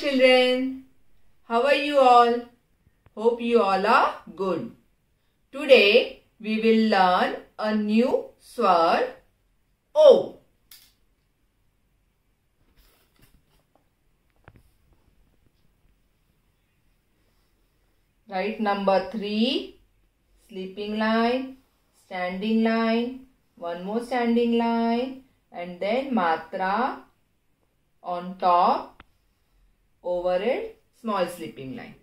children. How are you all? Hope you all are good. Today we will learn a new swar O. Right number 3 sleeping line standing line one more standing line and then matra on top over it, small sleeping line.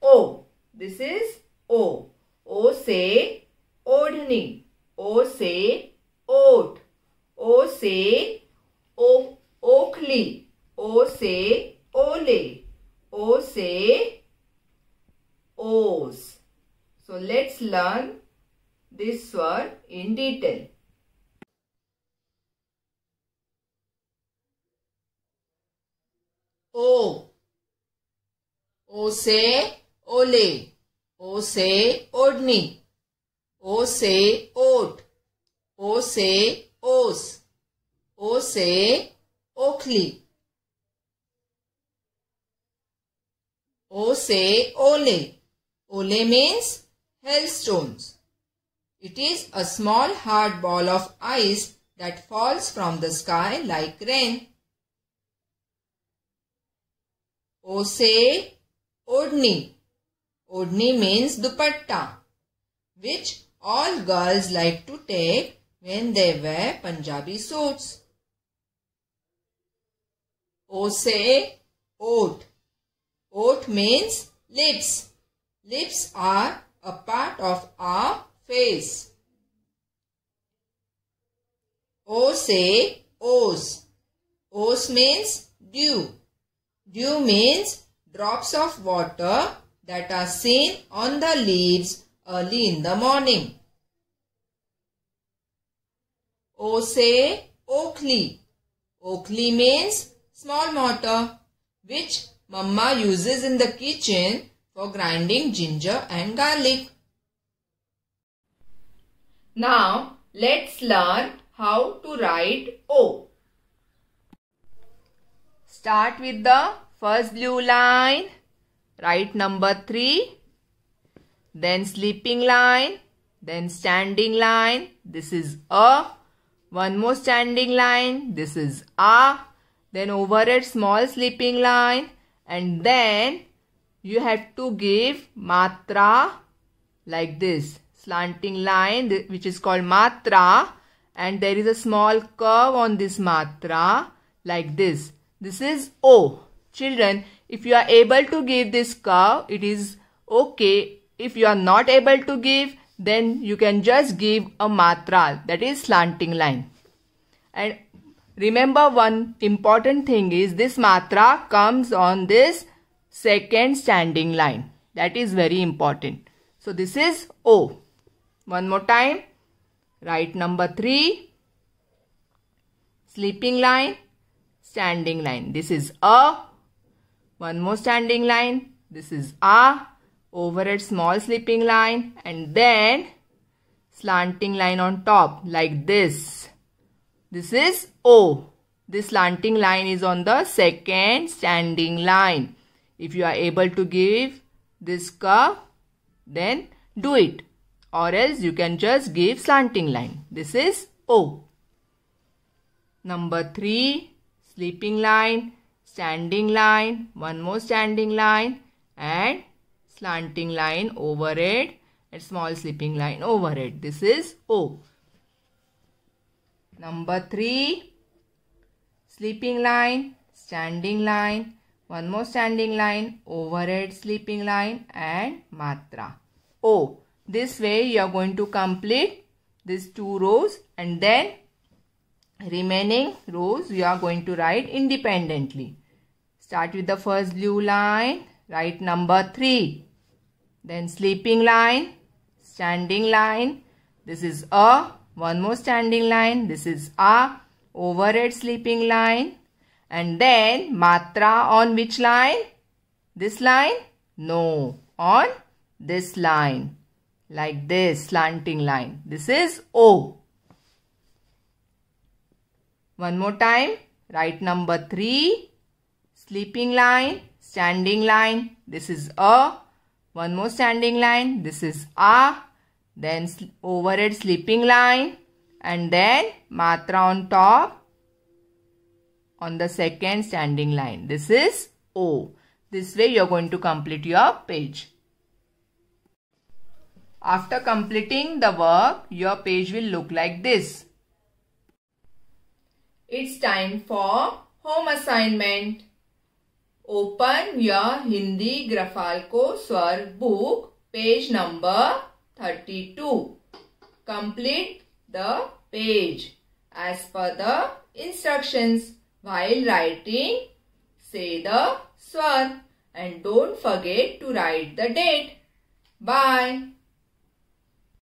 O. This is O. O say odhni. O say oat. O say o oakhli. O say ole. O say O's. So let's learn this word in detail. O, O. O से ओले O से ओढ़नी se ओट O से ओस O से O O Ole. Ole means hailstones. It is a small hard ball of ice that falls from the sky like rain. O say Odni. Odni means dupatta, which all girls like to take when they wear Punjabi suits. O say oat. Oat means lips. Lips are a part of our face. O say O's. O's means dew. Dew means drops of water that are seen on the leaves early in the morning. O say Oakley. Oakley means small mortar which mamma uses in the kitchen for grinding ginger and garlic. Now let's learn how to write O. Start with the first blue line. Write number 3. Then sleeping line. Then standing line. This is A. One more standing line. This is A. Then over it small sleeping line. And then you have to give matra like this. Slanting line which is called matra. And there is a small curve on this matra like this this is O. Children, if you are able to give this cow, it is okay. If you are not able to give, then you can just give a matral, that is slanting line. And remember one important thing is this matra comes on this second standing line. That is very important. So this is O. One more time. Write number 3. Sleeping line standing line. This is a, one more standing line. This is a, over a small slipping line and then slanting line on top like this. This is O. This slanting line is on the second standing line. If you are able to give this curve, then do it. Or else you can just give slanting line. This is O. Number 3 sleeping line, standing line, one more standing line and slanting line over it and small sleeping line over it. This is O. Number 3, sleeping line, standing line, one more standing line, overhead sleeping line and matra. O. This way you are going to complete these two rows and then remaining rows you are going to write independently. Start with the first blue line, write number 3. Then sleeping line, standing line, this is a, one more standing line, this is a, overhead sleeping line. And then matra on which line? This line? No, on this line. Like this slanting line. This is O. One more time. Write number 3. Sleeping line, standing line. This is A. One more standing line. This is A. Then overhead sleeping line. And then matra on top. On the second standing line. This is O. This way you are going to complete your page. After completing the work, your page will look like this. It's time for home assignment. Open your Hindi Grafalco Swar book, page number 32. Complete the page as per the instructions. While writing, say the Swar and don't forget to write the date. Bye.